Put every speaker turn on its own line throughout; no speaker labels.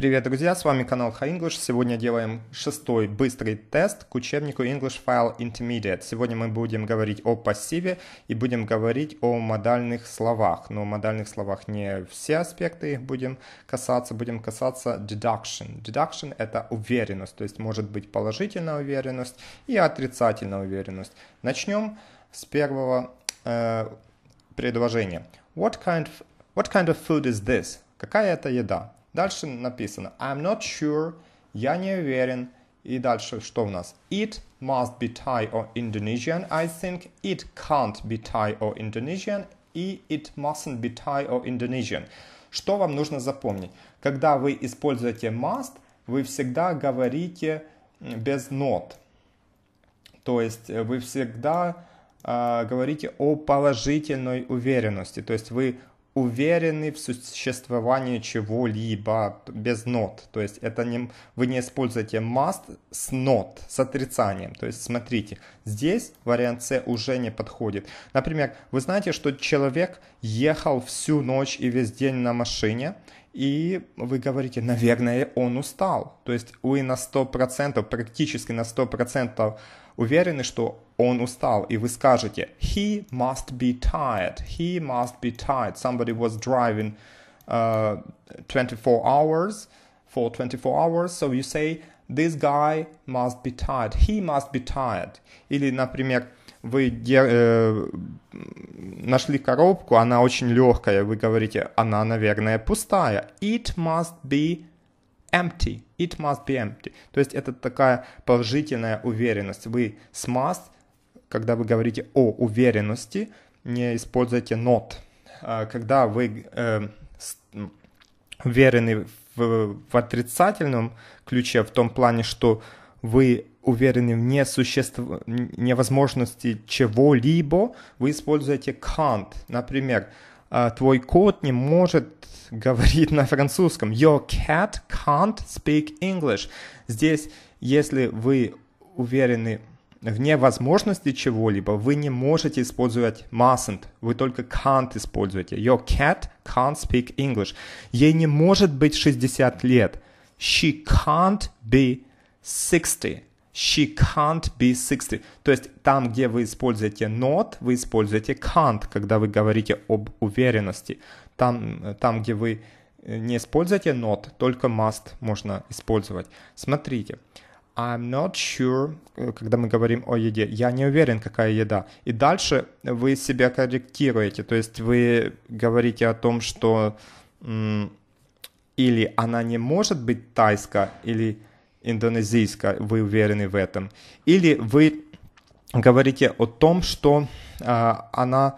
Привет, друзья, с вами канал High English. Сегодня делаем шестой быстрый тест к учебнику English File Intermediate. Сегодня мы будем говорить о пассиве и будем говорить о модальных словах. Но модальных словах не все аспекты их будем касаться, будем касаться deduction. Deduction — это уверенность, то есть может быть положительная уверенность и отрицательная уверенность. Начнем с первого э, предложения. What kind, of, what kind of food is this? Какая это еда? Дальше написано I'm not sure, я не уверен. И дальше что у нас? It must be Thai or Indonesian, I think. It can't be Thai or Indonesian. И it mustn't be Thai or Indonesian. Что вам нужно запомнить? Когда вы используете must, вы всегда говорите без нот. То есть э, вы всегда э, говорите о положительной уверенности. То есть вы уверены в существовании чего-либо без нот. То есть это не, вы не используете must с нот, с отрицанием. То есть смотрите, здесь вариант c уже не подходит. Например, вы знаете, что человек ехал всю ночь и весь день на машине, и вы говорите, наверное, он устал. То есть вы на 100%, практически на 100% уверены, что он устал, и вы скажете «He must be tired», «He must be tired», «Somebody was driving uh, 24 hours», for 24 hours, so you say «This guy must be tired», «He must be tired». Или, например, вы э... нашли коробку, она очень легкая, вы говорите, она, наверное, пустая. It must be empty. It must be empty. То есть это такая положительная уверенность. Вы с must, когда вы говорите о уверенности, не используйте not. А, когда вы э, уверены в, в отрицательном ключе, в том плане, что вы уверены в несуществ... невозможности чего-либо, вы используете can't. Например, «А, твой кот не может говорить на французском. Your cat can't speak English. Здесь, если вы уверены в невозможности чего-либо, вы не можете использовать mustn't, вы только can't используете. Your cat can't speak English. Ей не может быть 60 лет. She can't be 60. She can't be 60. То есть там, где вы используете not, вы используете can't, когда вы говорите об уверенности. Там, там где вы э, не используете not, только must можно использовать. Смотрите. I'm not sure, э, когда мы говорим о еде, я не уверен, какая еда. И дальше вы себя корректируете, то есть вы говорите о том, что или она не может быть тайская, или индонезийская, вы уверены в этом. Или вы говорите о том, что э, она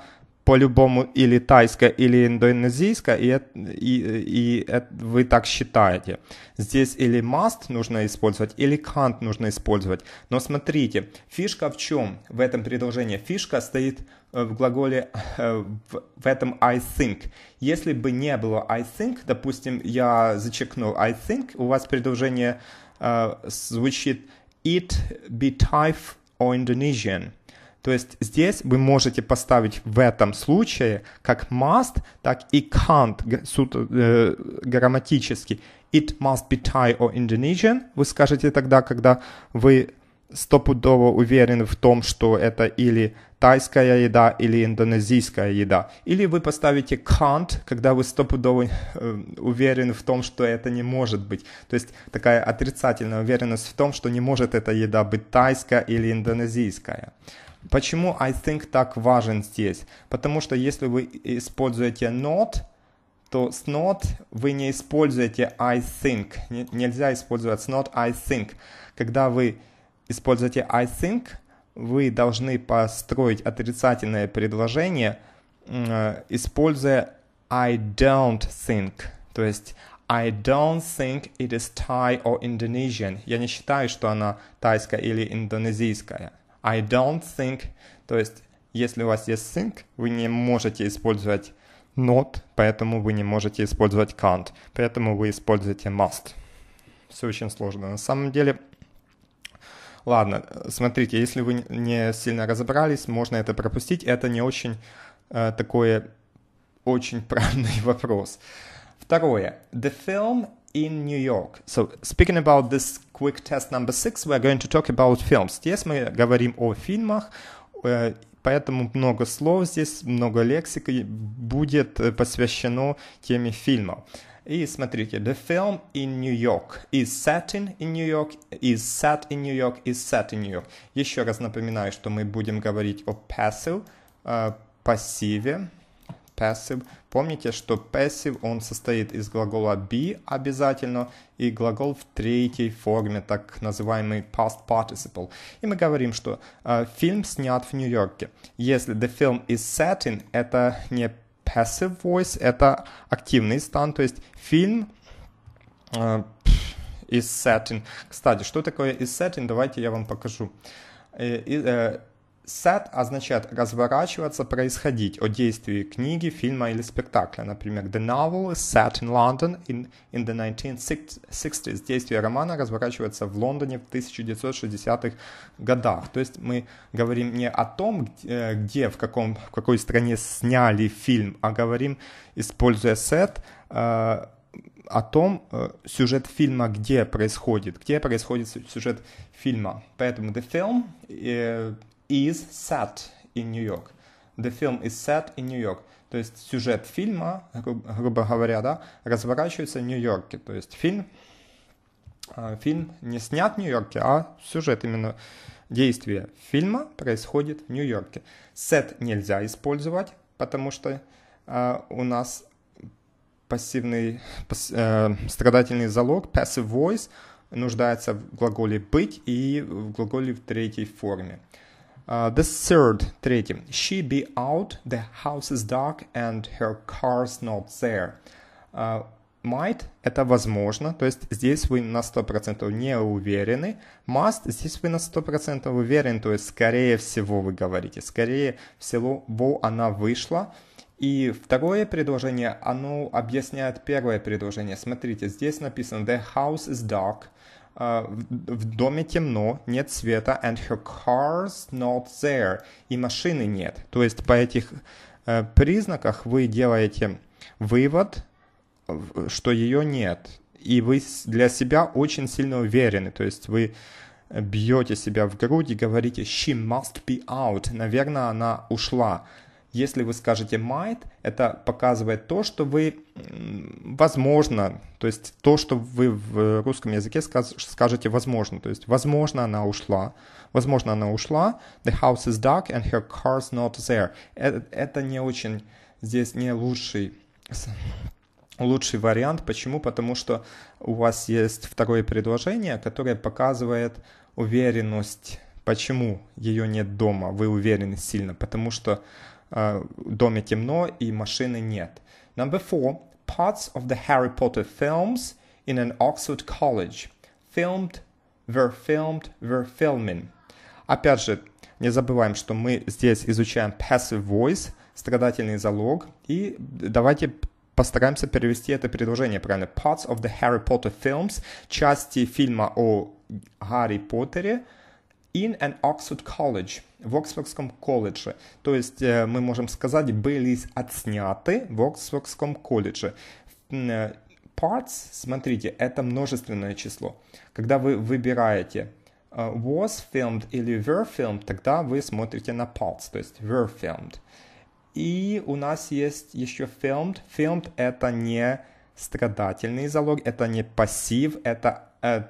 по-любому или тайская, или индонезийская, и, и, и вы так считаете. Здесь или must нужно использовать, или can't нужно использовать. Но смотрите, фишка в чем в этом предложении? Фишка стоит э, в глаголе э, в, в этом I think. Если бы не было I think, допустим, я зачеркнул I think, у вас предложение а, звучит it be type or Indonesian. То есть здесь вы можете поставить в этом случае как must, так и can't суд, э, грамматически. It must be Thai or Indonesian. Вы скажете тогда, когда вы стопудово уверен в том, что это или тайская еда, или индонезийская еда. Или вы поставите can't, когда вы стопудово э, уверен в том, что это не может быть. То есть такая отрицательная уверенность в том, что не может эта еда быть тайская или индонезийская. Почему I think так важен здесь? Потому что если вы используете not, то с not вы не используете I think. Нельзя использовать с not I think. Когда вы используете I think, вы должны построить отрицательное предложение, э, используя I don't think. То есть I don't think it is Thai or Indonesian. Я не считаю, что она тайская или индонезийская. I don't think. То есть, если у вас есть think, вы не можете использовать not, поэтому вы не можете использовать can't. Поэтому вы используете must. Все очень сложно. На самом деле, Ладно, смотрите, если вы не сильно разобрались, можно это пропустить. Это не очень э, такой очень правильный вопрос. Второе. The film in New York. So, speaking about this quick test number six, we are going to talk about films. Здесь мы говорим о фильмах, э, поэтому много слов здесь, много лексики будет э, посвящено теме фильмов. И смотрите, the film in New York is set in, New York, is set in New York, is set in New York. Еще раз напоминаю, что мы будем говорить о passive, э, пассиве, passive. Помните, что passive, он состоит из глагола be обязательно и глагол в третьей форме, так называемый past participle. И мы говорим, что э, фильм снят в Нью-Йорке. Если the film is set in, это не passive voice — это активный стан, то есть фильм э, is setting. Кстати, что такое is setting, давайте я вам покажу. Э, э, Set означает а разворачиваться, происходить о действии книги, фильма или спектакля. Например, The novel is set in London in, in the 1960s. Действие романа разворачивается в Лондоне в 1960-х годах. То есть мы говорим не о том, где, где в, каком, в какой стране сняли фильм, а говорим, используя set, э, о том, э, сюжет фильма где происходит, где происходит сюжет фильма. Поэтому the film э, is set in New York. The film is set in New York. То есть сюжет фильма, гру- грубо говоря, да, разворачивается в Нью-Йорке. То есть фильм, э, фильм не снят в Нью-Йорке, а сюжет именно действия фильма происходит в Нью-Йорке. Set нельзя использовать, потому что э, у нас пассивный пас, э, страдательный залог, passive voice, нуждается в глаголе быть и в глаголе в третьей форме. Uh, the third, третий. She be out, the house is dark and her car's not there. Uh, might – это возможно, то есть здесь вы на 100% не уверены. Must – здесь вы на 100% уверены, то есть скорее всего вы говорите. Скорее всего она вышла. И второе предложение, оно объясняет первое предложение. Смотрите, здесь написано «The house is dark». А, в доме темно, нет света, and her car's not there, и машины нет. То есть по этих э, признаках вы делаете вывод, что ее нет. И вы для себя очень сильно уверены. То есть вы бьете себя в грудь и говорите «She must be out». Наверное, она ушла. Если вы скажете might, это показывает то, что вы, возможно, то есть то, что вы в русском языке скажете возможно, то есть возможно она ушла, возможно она ушла, the house is dark and her car's not there. Э, это, не очень, здесь не лучший лучший вариант. Почему? Потому что у вас есть второе предложение, которое показывает уверенность, почему ее нет дома. Вы уверены сильно, потому что Э, доме темно и машины нет. Number four. Parts of the Harry Potter films in an Oxford college. Filmed, were filmed, were filming. Опять же, не забываем, что мы здесь изучаем passive voice, страдательный залог. И давайте постараемся перевести это предложение правильно. Parts of the Harry Potter films, части фильма о Гарри Поттере – in an Oxford College, в Оксфордском колледже. То есть э, мы можем сказать, были отсняты в Оксфордском колледже. Э, parts, смотрите, это множественное число. Когда вы выбираете э, was filmed или were filmed, тогда вы смотрите на parts, то есть were filmed. И у нас есть еще filmed. Filmed это не страдательный залог, это не пассив, это э,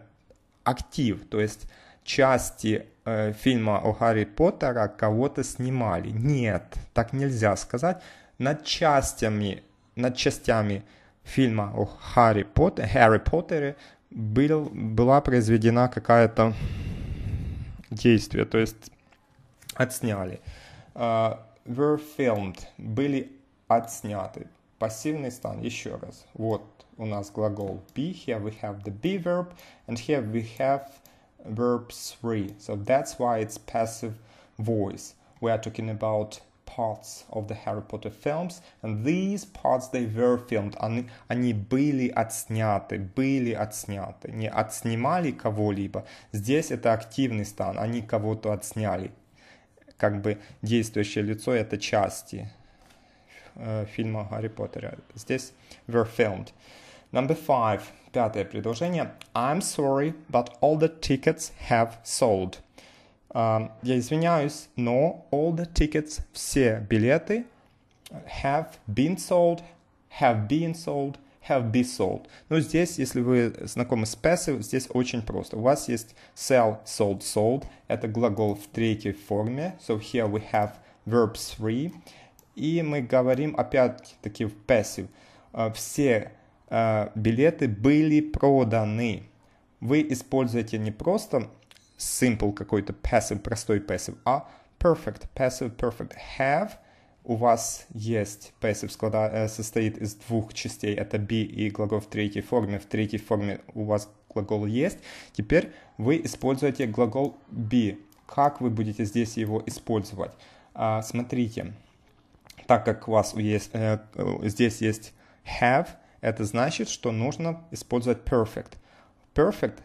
актив, то есть части Э, фильма о Гарри Поттера кого-то снимали. Нет, так нельзя сказать. Над частями, над частями фильма о Гарри, Поттер, Гарри Поттере был, была произведена какая-то действие, то есть отсняли. Uh, were filmed, были отсняты. Пассивный стан, еще раз. Вот у нас глагол be, here we have the be verb, and here we have verb 3. So that's why it's passive voice. We are talking about parts of the Harry Potter films, and these parts they were filmed, они, они были отсняты, были отсняты, не отснимали кого-либо, здесь это активный стан, они кого-то отсняли, как бы действующее лицо это части э, фильма Гарри Поттера, здесь were filmed. Number five, Пятое предложение. I'm sorry, but all the tickets have sold. Uh, я извиняюсь, но all the tickets, все билеты, have been sold, have been sold, have been sold. Но ну, здесь, если вы знакомы с passive, здесь очень просто. У вас есть sell, sold, sold. Это глагол в третьей форме. So here we have verb 3. И мы говорим опять-таки в passive. Uh, все а, билеты были проданы. Вы используете не просто simple какой-то passive, простой passive, а perfect, passive, perfect, have. У вас есть passive, склада, э, состоит из двух частей, это be и глагол в третьей форме. В третьей форме у вас глагол есть. Теперь вы используете глагол be. Как вы будете здесь его использовать? А, смотрите, так как у вас есть, э, э, здесь есть have, это значит, что нужно использовать perfect. Perfect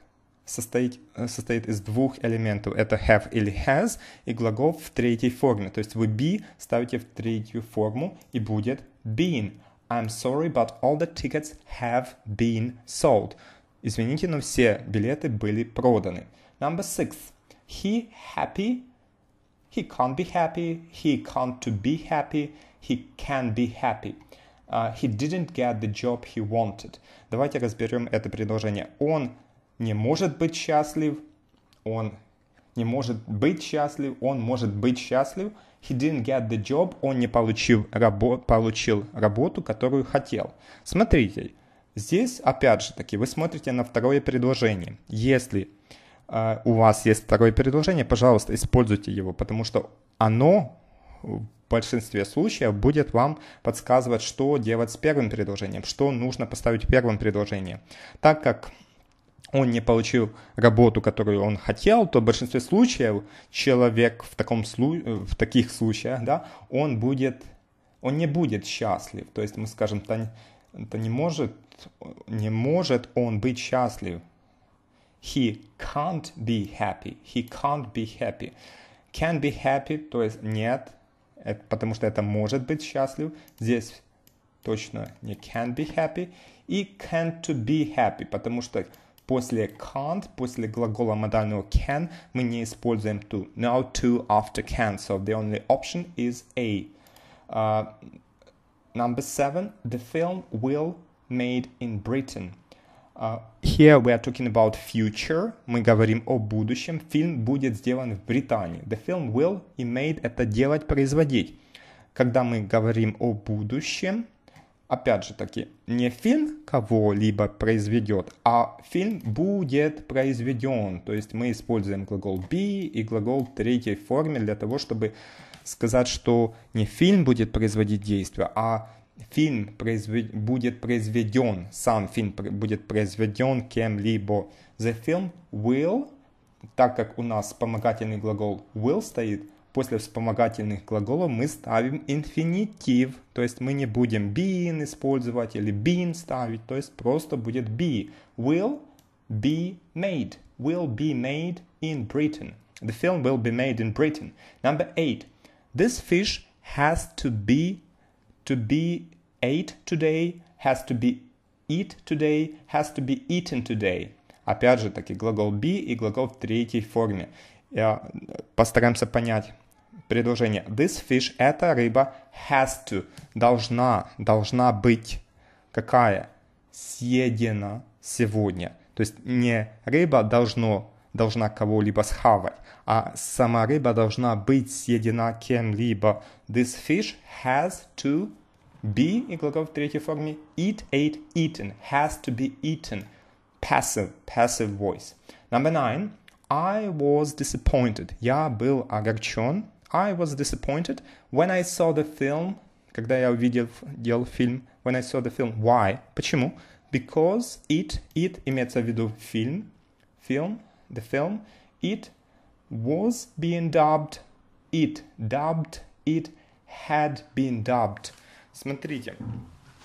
состоит, э, состоит из двух элементов. Это have или has и глагол в третьей форме. То есть вы be ставите в третью форму и будет been. I'm sorry, but all the tickets have been sold. Извините, но все билеты были проданы. Number six. He happy. He can't be happy. He can't to be happy. He can be happy uh, he didn't get the job he wanted. Давайте разберем это предложение. Он не может быть счастлив, он не может быть счастлив, он может быть счастлив. He didn't get the job, он не получил, рабо получил работу, которую хотел. Смотрите, здесь опять же таки вы смотрите на второе предложение. Если э, у вас есть второе предложение, пожалуйста, используйте его, потому что оно в большинстве случаев будет вам подсказывать, что делать с первым предложением, что нужно поставить в первом предложении. Так как он не получил работу, которую он хотел, то в большинстве случаев человек в, таком в таких случаях, да, он будет, он не будет счастлив. То есть мы скажем, то, то не может, не может он быть счастлив. He can't be happy. He can't be happy. Can't be happy, то есть нет, потому что это может быть счастлив. Здесь точно не can be happy. И can to be happy, потому что после can't, после глагола модального can, мы не используем to. Now to after can, so the only option is A. Uh, number seven, the film will made in Britain. Uh, here we are talking about future. Мы говорим о будущем. Фильм будет сделан в Британии. The film will be made. Это делать, производить. Когда мы говорим о будущем, опять же таки, не фильм кого-либо произведет, а фильм будет произведен. То есть мы используем глагол be и глагол третьей форме для того, чтобы сказать, что не фильм будет производить действие, а фильм произвед... будет произведен, сам фильм будет произведен кем-либо. The film will, так как у нас вспомогательный глагол will стоит, после вспомогательных глаголов мы ставим инфинитив, то есть мы не будем been использовать или been ставить, то есть просто будет be. Will be made. Will be made in Britain. The film will be made in Britain. Number eight. This fish has to be To be ate today has to be eat today has to be eaten today. Опять же таки глагол be и глагол в третьей форме. Я э, постараемся понять предложение. This fish, эта рыба, has to, должна, должна быть. Какая? Съедена сегодня. То есть не рыба должно, должна кого-либо схавать, а сама рыба должна быть съедена кем-либо. This fish has to be и глагол в третьей форме eat, ate, eaten, has to be eaten, passive, passive voice. Number nine, I was disappointed. Я был огорчен. I was disappointed when I saw the film, когда я увидел делал фильм, when I saw the film, why? Почему? Because it, it имеется в виду фильм, film, the film, it was being dubbed, it, dubbed, it had been dubbed. Смотрите.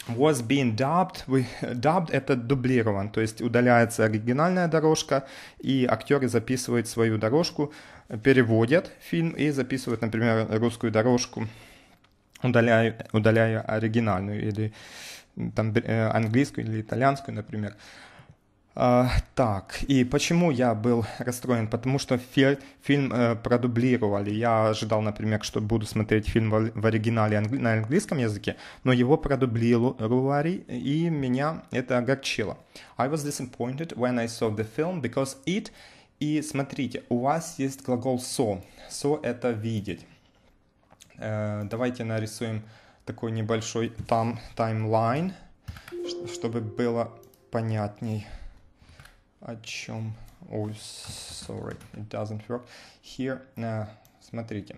Was being dubbed. We, dubbed это дублирован, то есть удаляется оригинальная дорожка, и актеры записывают свою дорожку, переводят фильм и записывают, например, русскую дорожку, удаляя, удаляя оригинальную или там э, английскую или итальянскую, например. А, так, и почему я был расстроен? Потому что фи- фильм э, продублировали. Я ожидал, например, что буду смотреть фильм в, в оригинале англи- на английском языке, но его продублировали, и меня это огорчило. I was disappointed when I saw the film because it... И смотрите, у вас есть глагол so. So — это видеть. Э, давайте нарисуем такой небольшой там таймлайн, чтобы было понятней о чем... Ой, oh, sorry, it doesn't work. Here, uh, смотрите.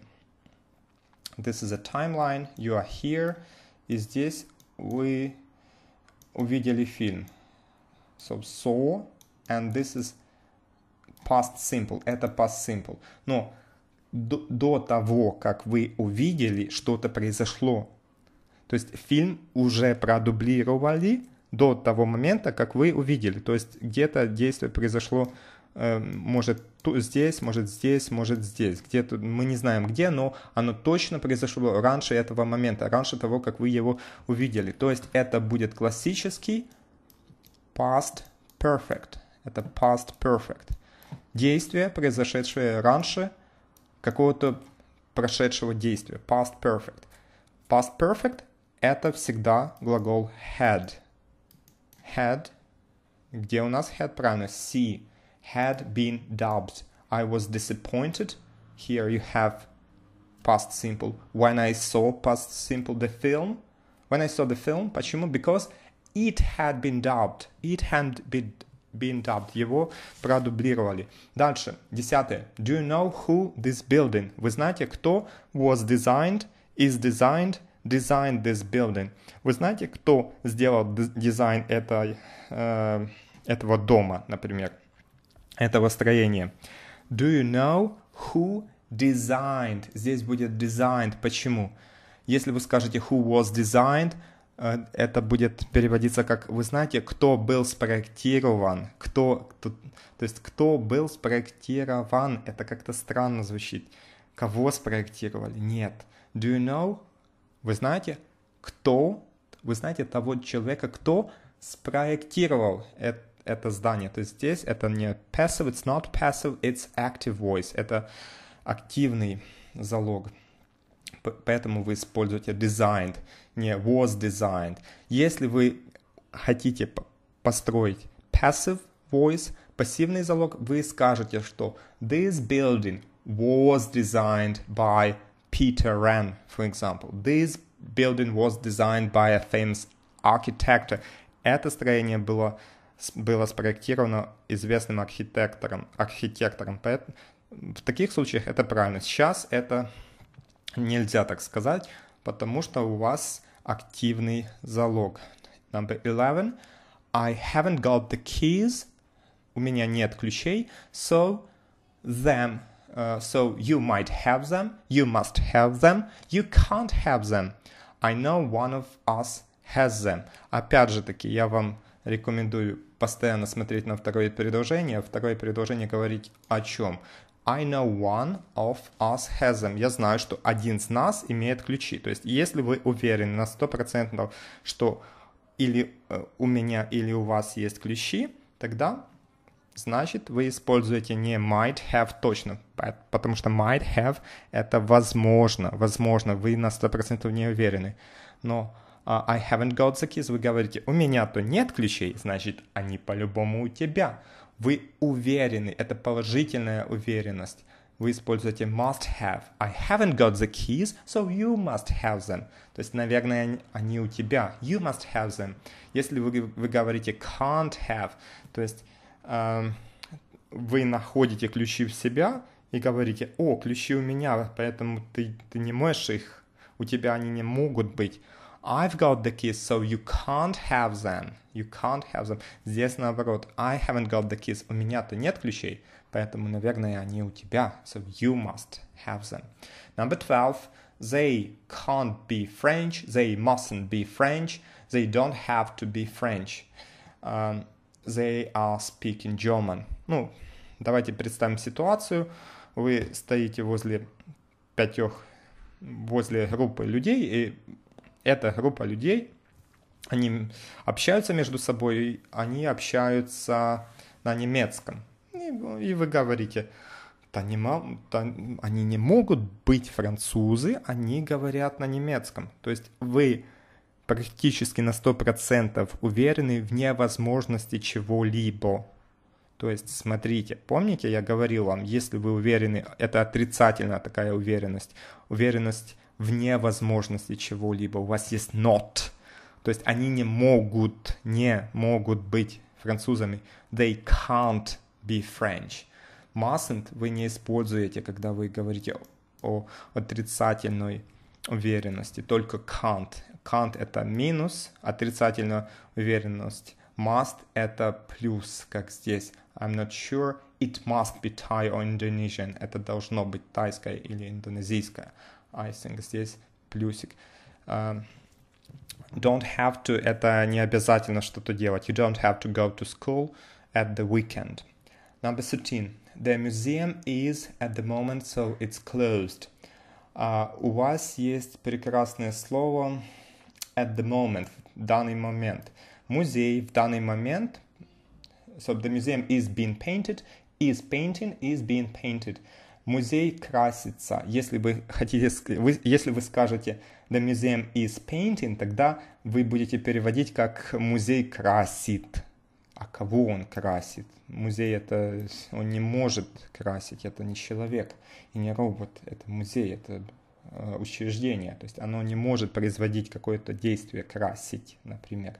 This is a timeline, you are here. И здесь вы увидели фильм. So, saw, and this is past simple. Это past simple. Но до, до того, как вы увидели, что-то произошло. То есть фильм уже продублировали, до того момента, как вы увидели. То есть где-то действие произошло, э, может здесь, может здесь, может здесь. Где-то мы не знаем где, но оно точно произошло раньше этого момента, раньше того, как вы его увидели. То есть это будет классический past perfect. Это past perfect. Действие, произошедшее раньше какого-то прошедшего действия. Past perfect. Past perfect – это всегда глагол had – had, где у нас had правильно, C, had been dubbed. I was disappointed. Here you have past simple. When I saw past simple the film, when I saw the film, почему? Because it had been dubbed. It had been, been dubbed. Его продублировали. Дальше, десятое. Do you know who this building? Вы знаете, кто was designed, is designed, designed this building. Вы знаете, кто сделал дизайн этой, э, этого дома, например, этого строения? Do you know who designed? Здесь будет designed. Почему? Если вы скажете who was designed, э, это будет переводиться как вы знаете, кто был спроектирован, кто, кто то есть кто был спроектирован, это как-то странно звучит. Кого спроектировали? Нет. Do you know вы знаете, кто, вы знаете того человека, кто спроектировал это, это здание. То есть здесь это не passive, it's not passive, it's active voice. Это активный залог. Поэтому вы используете designed, не was designed. Если вы хотите построить passive voice, пассивный залог, вы скажете, что this building was designed by Peter Wren, for example. This building was designed by a famous architect. Это строение было, было спроектировано известным архитектором. архитектором. Поэтому в таких случаях это правильно. Сейчас это нельзя так сказать, потому что у вас активный залог. Number 11. I haven't got the keys. У меня нет ключей. So, them Uh, so you might have them, you must have them, you can't have them. I know one of us has them. Опять же таки, я вам рекомендую постоянно смотреть на второе предложение. Второе предложение говорить о чем? I know one of us has them. Я знаю, что один из нас имеет ключи. То есть, если вы уверены на 100%, что или э, у меня, или у вас есть ключи, тогда значит, вы используете не might have точно, потому что might have — это возможно, возможно, вы на 100% не уверены. Но uh, I haven't got the keys, вы говорите, у меня-то нет ключей, значит, они по-любому у тебя. Вы уверены, это положительная уверенность. Вы используете must have. I haven't got the keys, so you must have them. То есть, наверное, они у тебя. You must have them. Если вы, вы говорите can't have, то есть вы находите ключи в себя и говорите, о, ключи у меня, поэтому ты, ты не можешь их, у тебя они не могут быть. I've got the keys, so you can't have them. You can't have them. Здесь наоборот. I haven't got the keys. У меня-то нет ключей, поэтому, наверное, они у тебя. So you must have them. Number 12. They can't be French. They mustn't be French. They don't have to be French. Um, they are speaking German. Ну, давайте представим ситуацию. Вы стоите возле пятех, возле группы людей, и эта группа людей, они общаются между собой, они общаются на немецком. И, и вы говорите, да не, да, они не могут быть французы, они говорят на немецком. То есть вы практически на 100% уверены в невозможности чего-либо. То есть, смотрите, помните, я говорил вам, если вы уверены, это отрицательная такая уверенность, уверенность в невозможности чего-либо, у вас есть not. То есть они не могут, не могут быть французами. They can't be French. Mustn't вы не используете, когда вы говорите о отрицательной уверенности, только can't. Can't — это минус, отрицательная уверенность. Must — это плюс, как здесь. I'm not sure it must be Thai or Indonesian. Это должно быть тайское или индонезийское. I think здесь плюсик. Uh, don't have to — это не обязательно что-то делать. You don't have to go to school at the weekend. Number 13. The museum is at the moment, so it's closed. Uh, у вас есть прекрасное слово at the moment, в данный момент. Музей в данный момент, so the museum is being painted, is painting, is being painted. Музей красится. Если вы хотите, вы, если вы скажете the museum is painting, тогда вы будете переводить как музей красит. А кого он красит? Музей это он не может красить, это не человек и не робот, это музей, это Э, учреждение, то есть оно не может производить какое-то действие, красить, например.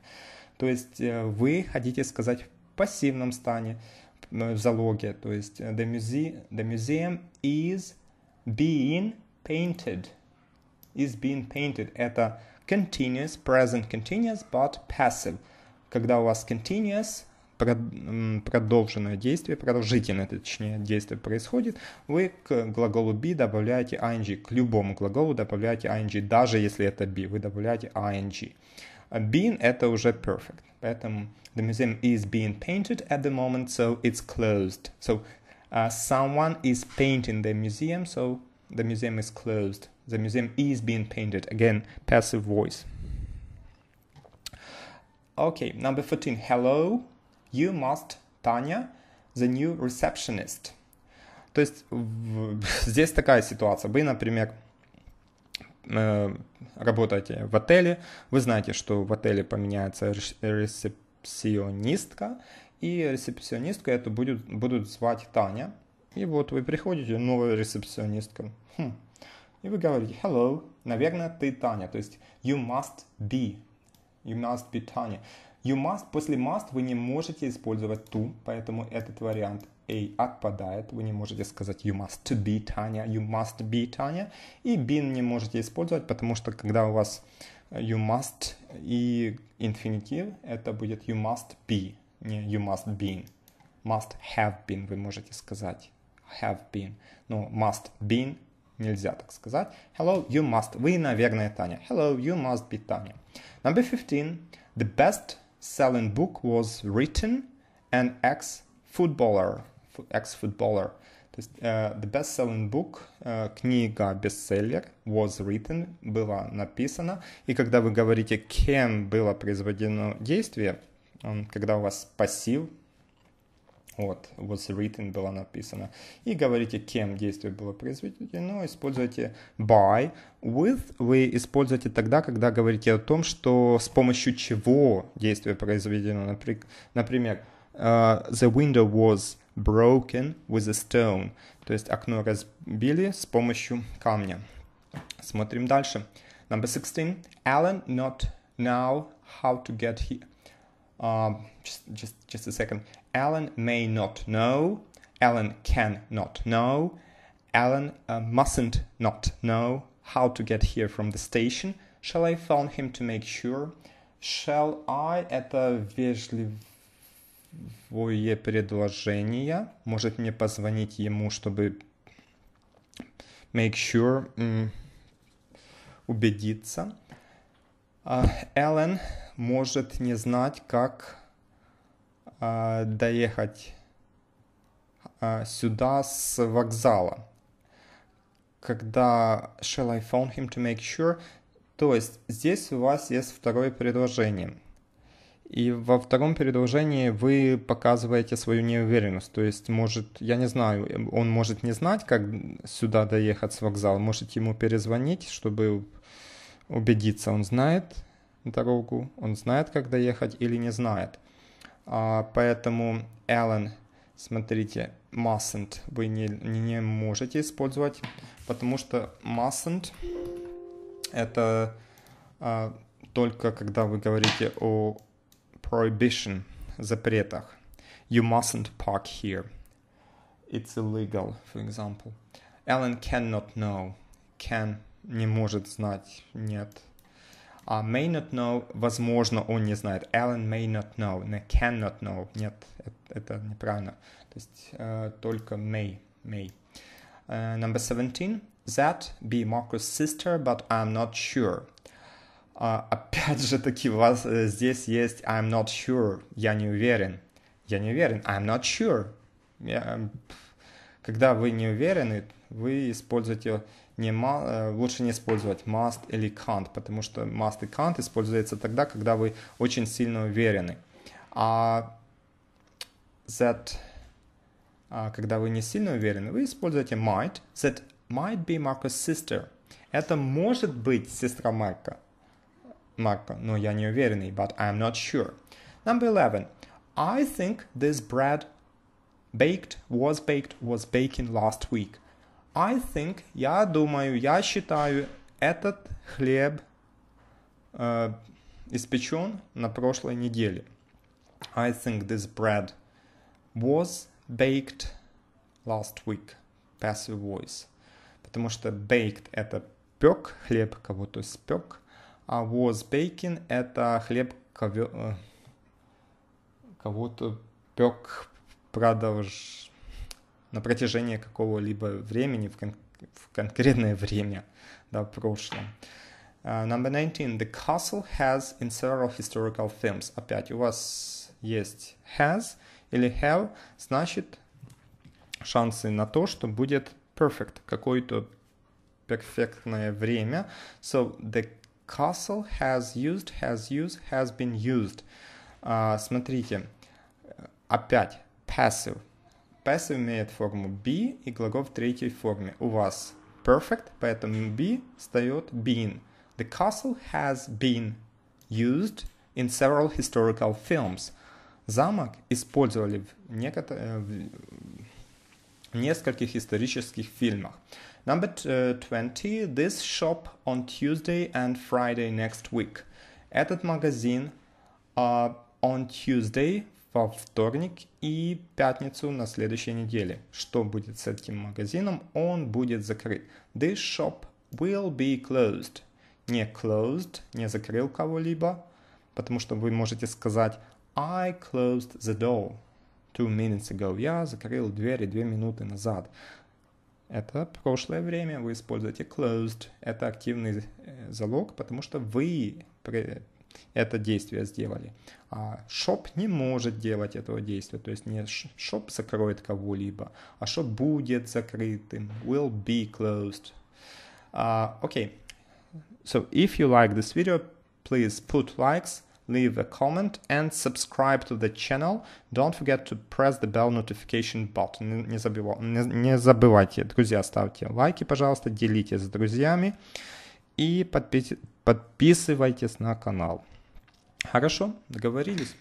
То есть э, вы хотите сказать в пассивном стане, э, в залоге, то есть the, muse the museum is being painted. Is being painted – это continuous, present continuous, but passive. Когда у вас continuous – продолженное действие, продолжительное, точнее, действие происходит, вы к глаголу be добавляете ing, к любому глаголу добавляете ing, даже если это be, вы добавляете ing. Being — это уже perfect, поэтому the museum is being painted at the moment, so it's closed. So uh, someone is painting the museum, so the museum is closed. The museum is being painted. Again, passive voice. Okay, number 14, hello. You must, Таня, the new receptionist. То есть в, здесь такая ситуация. Вы, например, э, работаете в отеле, вы знаете, что в отеле поменяется ресепсионистка, и ресепсионистка эту будет, будут звать Таня. И вот вы приходите, новая ресепсионистка. Хм. И вы говорите, hello, наверное, ты Таня. То есть, you must be. You must be Таня. You must, после must вы не можете использовать to, поэтому этот вариант A отпадает. Вы не можете сказать you must to be Tanya, you must be Tanya. И been не можете использовать, потому что когда у вас э, you must и infinitive это будет you must be, не you must been. Must have been вы можете сказать. Have been. Но must been нельзя так сказать. Hello, you must. Вы, наверное, Таня. Hello, you must be Таня. Number 15. The best selling book was written an ex-footballer. Ex-footballer. То есть uh, the best-selling book, uh, книга бестселлер, was written, была написана. И когда вы говорите, кем было произведено действие, um, когда у вас пассив, Вот, was written была написана. И говорите, кем действие было произведено, используйте by. With вы используете тогда, когда говорите о том, что с помощью чего действие произведено. Например, uh, the window was broken with a stone. То есть окно разбили с помощью камня. Смотрим дальше. Number 16. Alan not now how to get here. Uh, а, just, just, just a second. Alan may not know, Alan can not know, Alan uh, mustn't not know how to get here from the station. Shall I phone him to make sure? Shall I – это вежливое предложение. Может мне позвонить ему, чтобы make sure, mm, убедиться. Эллен uh, может не знать, как а, доехать а, сюда с вокзала. Когда shall I phone him to make sure? То есть здесь у вас есть второе предложение. И во втором предложении вы показываете свою неуверенность. То есть, может, я не знаю, он может не знать, как сюда доехать с вокзала. Может ему перезвонить, чтобы убедиться, он знает дорогу, он знает, как доехать или не знает. А, поэтому Allen, смотрите, mustn't вы не, не можете использовать, потому что mustn't это а, только когда вы говорите о prohibition, запретах. You mustn't park here. It's illegal, for example. Alan cannot know. Can не может знать, нет, а may not know, возможно, он не знает. Alan may not know, не cannot know. Нет, это, это неправильно. То есть э, только may, may. Uh, number 17. That be Marcus' sister, but I'm not sure. Uh, опять же таки, у вас uh, здесь есть I'm not sure. Я не уверен. Я не уверен. I'm not sure. Я, когда вы не уверены, вы используете не э, лучше не использовать must или can't, потому что must и can't используется тогда, когда вы очень сильно уверены. А that, а, когда вы не сильно уверены, вы используете might. That might be Marco's sister. Это может быть сестра Марка. Марко, но я не уверенный, but I'm not sure. Number 11. I think this bread baked, was baked, was baking last week. I think, я думаю, я считаю, этот хлеб э, испечен на прошлой неделе. I think this bread was baked last week. Passive voice. Потому что baked это пек, хлеб кого-то спек, а was baking это хлеб э, кого-то пек продолж на протяжении какого-либо времени, в, кон- в конкретное время, да, в прошлом. Uh, number 19. The castle has in several historical films. Опять у вас есть has или have, значит шансы на то, что будет perfect, какое-то перфектное время. So the castle has used, has used, has been used. Uh, смотрите, опять passive – Passive имеет форму be и глагол в третьей форме. У вас perfect, поэтому be встает been. The castle has been used in several historical films. Замок использовали в, э, в нескольких исторических фильмах. Number э, 20. This shop on Tuesday and Friday next week. Этот магазин uh, on Tuesday во вторник и пятницу на следующей неделе. Что будет с этим магазином? Он будет закрыт. This shop will be closed. Не closed, не закрыл кого-либо, потому что вы можете сказать I closed the door two minutes ago. Я закрыл двери две минуты назад. Это прошлое время, вы используете closed. Это активный э, залог, потому что вы это действие сделали. А шоп не может делать этого действия, то есть не шоп закроет кого-либо, а шоп будет закрытым, will be closed. Uh, а, okay, so if you like this video, please put likes, leave a comment and subscribe to the channel. Don't forget to press the bell notification button. Не, забыв... не, не забывайте, друзья, ставьте лайки, пожалуйста, делитесь с друзьями и подписывайтесь Подписывайтесь на канал. Хорошо, договорились.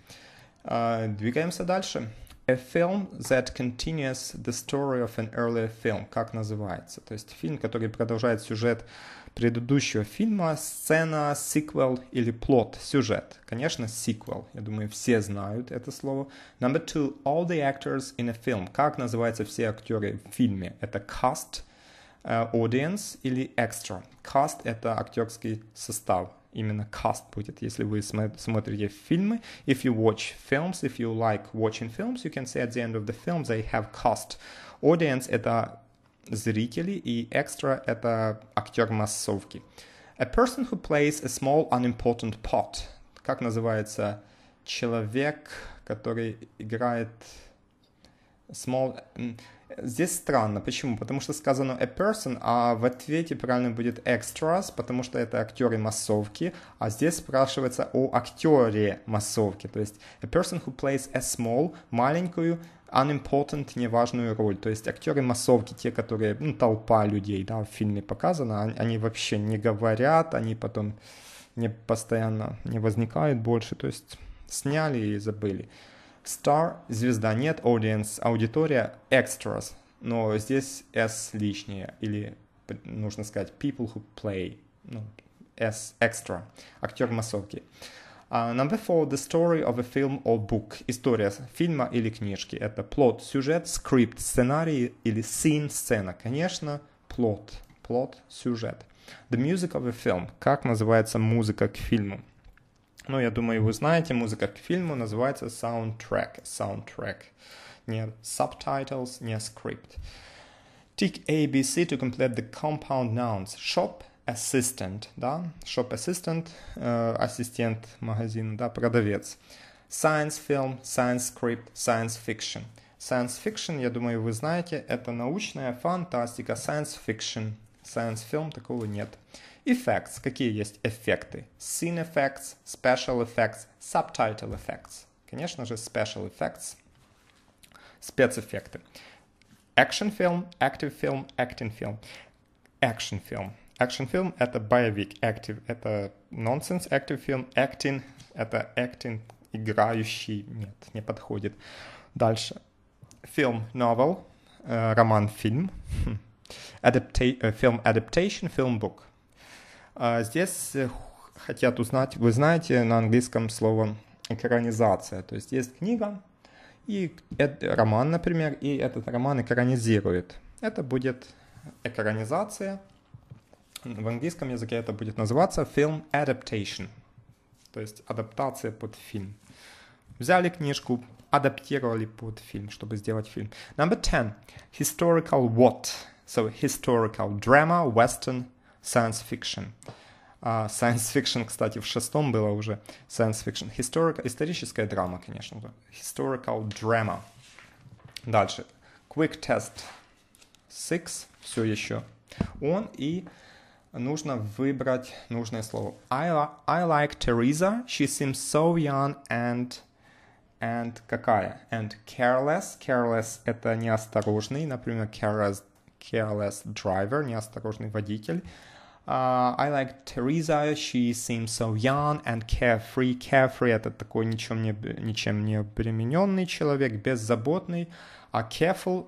А, двигаемся дальше. A film that continues the story of an earlier film. Как называется? То есть фильм, который продолжает сюжет предыдущего фильма, сцена, сиквел или плод, сюжет. Конечно, сиквел. Я думаю, все знают это слово. Number two. All the actors in a film. Как называются все актеры в фильме? Это cast – audience или extra. Cast — это актерский состав. Именно cast будет, если вы смотрите фильмы. If you watch films, if you like watching films, you can say at the end of the film they have cast. Audience — это зрители, и extra — это актер массовки. A person who plays a small unimportant part. Как называется человек, который играет small... Здесь странно. Почему? Потому что сказано a person, а в ответе правильно будет extras, потому что это актеры массовки, а здесь спрашивается о актере массовки. То есть a person who plays a small, маленькую, unimportant, неважную роль. То есть актеры массовки, те, которые, ну, толпа людей, да, в фильме показано, они, а, они вообще не говорят, они потом не постоянно не возникают больше. То есть сняли и забыли. Star – звезда нет, audience – аудитория, extras. Но здесь S лишнее, или нужно сказать people who play, ну, S extra, актер массовки. Uh, number four – the story of a film or book. История фильма или книжки. Это плод, сюжет, скрипт, сценарий или scene, сцена. Конечно, плод, плод, сюжет. The music of a film. Как называется музыка к фильму? Ну, я думаю, вы знаете, музыка к фильму называется soundtrack. Soundtrack. Не subtitles, не script. Tick A, B, C to complete the compound nouns. Shop, assistant, да? Shop assistant, э, ассистент магазина, да, продавец. Science film, science script, science fiction. Science fiction, я думаю, вы знаете, это научная фантастика. Science fiction. Science film такого нет. Effects. Какие есть эффекты? Scene effects, special effects, subtitle effects. Конечно же, special effects. Спецэффекты. Action film, active film, acting film. Action film. Action film — это боевик. Active — это нонсенс. Active film. Acting — это acting, играющий. Нет, не подходит. Дальше. Film novel, э, роман-фильм. Adapta- э, film adaptation, film book — а здесь э, хотят узнать, вы знаете на английском слово экранизация, то есть есть книга, и это роман, например, и этот роман экранизирует. Это будет экранизация. В английском языке это будет называться film adaptation, то есть адаптация под фильм. Взяли книжку, адаптировали под фильм, чтобы сделать фильм. Number 10. Historical what? So historical drama, western, science fiction. А science fiction, кстати, в шестом было уже science fiction. Historic, историческая драма, конечно же. Historical drama. Дальше. Quick test. Six. Все еще. Он и нужно выбрать нужное слово. I, li I like Teresa. She seems so young and... And какая? And careless. Careless — это неосторожный. Например, careless, careless driver, неосторожный водитель. Uh, I like Teresa, she seems so young and carefree. Carefree — это такой ничем не, ничем не обремененный человек, беззаботный. А careful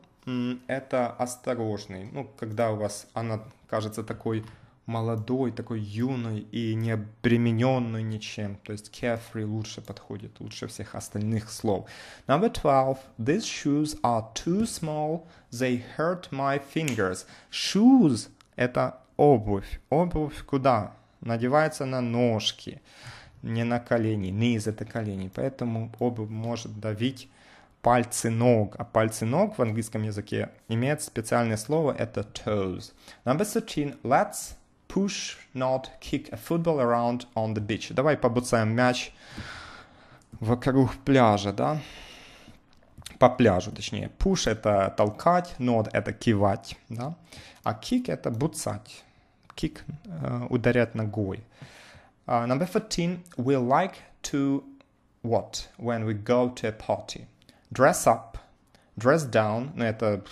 — это осторожный. Ну, когда у вас она кажется такой молодой, такой юной и не обремененной ничем. То есть carefree лучше подходит, лучше всех остальных слов. Number 12. These shoes are too small. They hurt my fingers. Shoes — это обувь. Обувь куда? Надевается на ножки, не на колени, не из-за коленей. Поэтому обувь может давить пальцы ног. А пальцы ног в английском языке имеет специальное слово, это toes. Number 13. Let's push, not kick a football around on the beach. Давай побуцаем мяч вокруг пляжа, да? по пляжу, точнее. Push — это толкать, nod — это кивать, да? а kick — это буцать, kick uh, — ударять ногой. Uh, number 14. We like to what when we go to a party? Dress up Dress down, ну это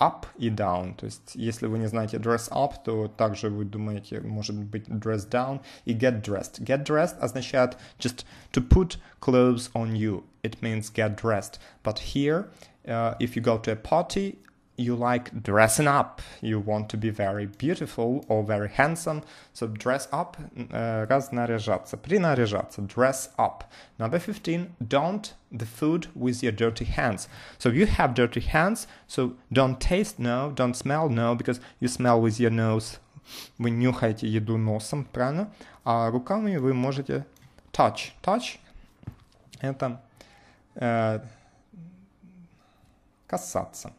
up и down, то есть если вы не знаете dress up, то также вы думаете, может быть dress down и get dressed. Get dressed означает just to put clothes on you, it means get dressed. But here, uh, if you go to a party, you like dressing up. You want to be very beautiful or very handsome. So dress up, разнаряжаться, принаряжаться, uh, dress up. Number 15, don't the food with your dirty hands. So you have dirty hands, so don't taste no, don't smell no, because you smell with your nose. Вы нюхаете еду носом, правильно? А руками вы можете touch. Touch — это э, касаться.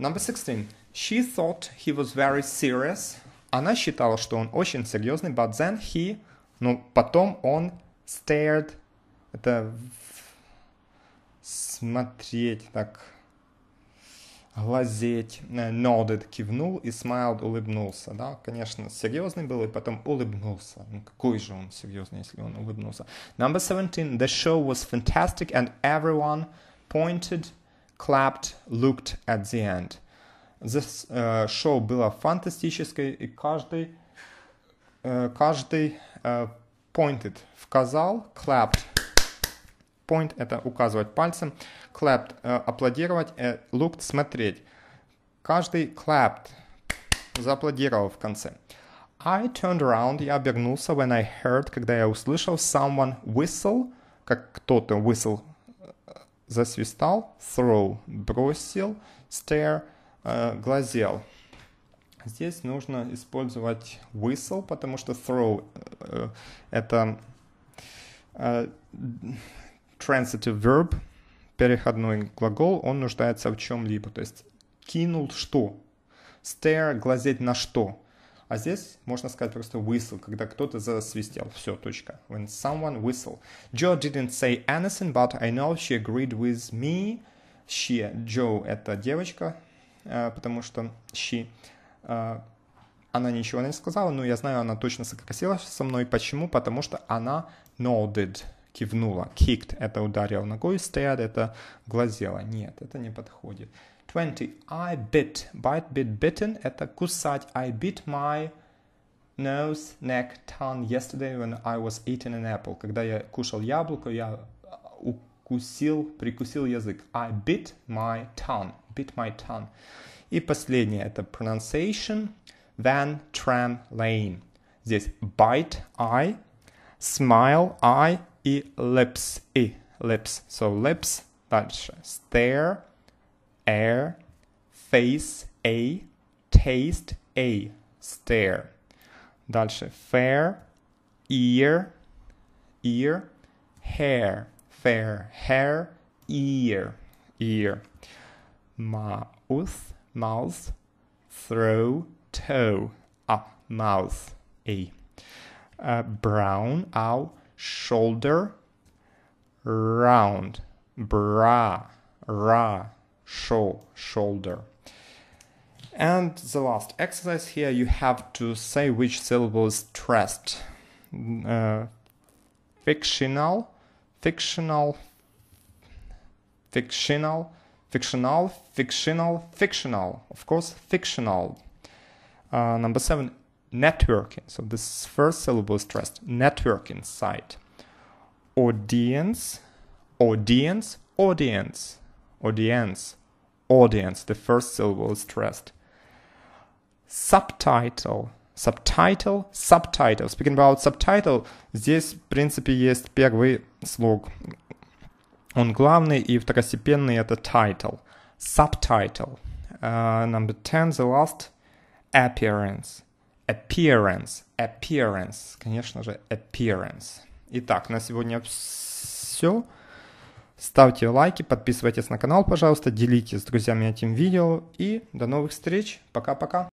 Number 16. She thought he was very serious. Она считала, что он очень серьезный, but then he, ну потом он stared, это смотреть, так, глазеть, nodded, кивнул и smiled, улыбнулся, да, конечно, серьезный был и потом улыбнулся, ну какой же он серьезный, если он улыбнулся. Number 17. The show was fantastic and everyone pointed clapped, looked at the end. This uh, show было фантастической, и каждый, uh, каждый uh, pointed, вказал, clapped, point – это указывать пальцем, clapped – э, аплодировать, looked – смотреть. Каждый clapped, зааплодировал в конце. I turned around, я обернулся when I heard, когда я услышал someone whistle, как кто-то whistle засвистал, throw, бросил, stare, э, глазел. Здесь нужно использовать whistle, потому что throw э, это э, transitive verb, переходной глагол, он нуждается в чем-либо. То есть кинул что? Stare, глазеть на что? А здесь можно сказать просто whistle, когда кто-то засвистел. Все, точка. When someone whistle. Joe didn't say anything, but I know she agreed with me. She, Joe, это девочка, э, потому что she э, она ничего не сказала, но я знаю, она точно согласилась со мной. Почему? Потому что она nodded, кивнула. Kicked — это ударил ногой, stared — это глазела. Нет, это не подходит. 20. I bit. Bite, bit, bitten. Это кусать. I bit my nose, neck, tongue yesterday when I was eating an apple. Когда я кушал яблоко, я укусил, прикусил язык. I bit my tongue. Bit my tongue. И последнее это pronunciation. Van, tram, lane. Здесь bite, I, smile, I и lips, e lips. So lips, дальше stare, air, face A, taste A, stare. Дальше fair, ear, ear, hair, fair, hair, ear, ear. Mouth, mouth, throw, toe, ah, mouth, A. Uh, brown, ow, shoulder, round, bra, ra, show shoulder. And the last exercise here, you have to say which syllable is stressed. Mm, uh, fictional, fictional, fictional, fictional, fictional, fictional. Of course, fictional. Uh, number seven, networking. So this first syllable is stressed. Networking site. Audience, audience, audience, audience audience, the first syllable is stressed. Subtitle. Subtitle, subtitle. Speaking about subtitle, здесь, в принципе, есть первый слог. Он главный и второстепенный это title. Subtitle. Uh, number 10, the last. Appearance. Appearance. Appearance. Конечно же, appearance. Итак, на сегодня все. Ставьте лайки, подписывайтесь на канал, пожалуйста, делитесь с друзьями этим видео и до новых встреч. Пока-пока.